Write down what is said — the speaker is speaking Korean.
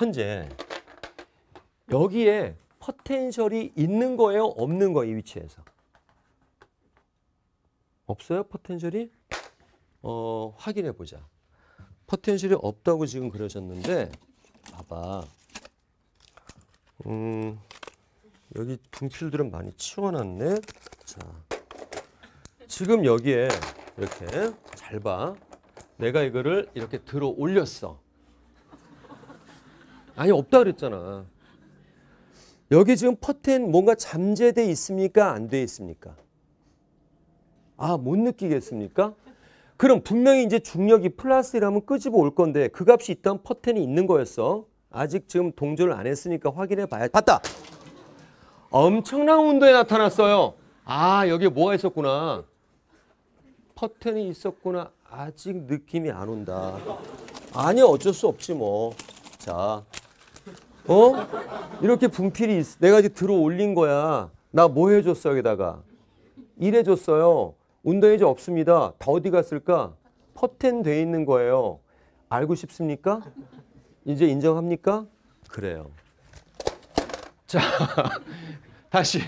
현재 여기에 퍼텐셜이 있는 거예요? 없는 거예요? 이 위치에서. 없어요? 퍼텐셜이 어, 확인해 보자. 퍼텐셜이 없다고 지금 그러셨는데 봐봐. 음, 여기 분필들은 많이 치워놨네. 자, 지금 여기에 이렇게 잘 봐. 내가 이거를 이렇게 들어 올렸어. 아니 없다 그랬잖아. 여기 지금 퍼텐 뭔가 잠재돼 있습니까? 안 돼 있습니까? 아, 못 느끼겠습니까? 그럼 분명히 이제 중력이 플러스라면 끄집어 올 건데 그 값이 있던 퍼텐이 있는 거였어. 아직 지금 동조를 안 했으니까 확인해 봐야 봤다. 엄청난 온도에 나타났어요. 아, 여기 뭐가 있었구나. 퍼튼이 있었구나. 아직 느낌이 안 온다. 아니, 어쩔 수 없지 뭐. 자, 어? 이렇게 분필이 있어. 내가 이제 들어 올린 거야. 나 뭐 해줬어, 여기다가. 일해줬어요. 운동회지 없습니다. 다 어디 갔을까? 퍼텐 돼 있는 거예요. 알고 싶습니까? 이제 인정합니까? 그래요. 자, 다시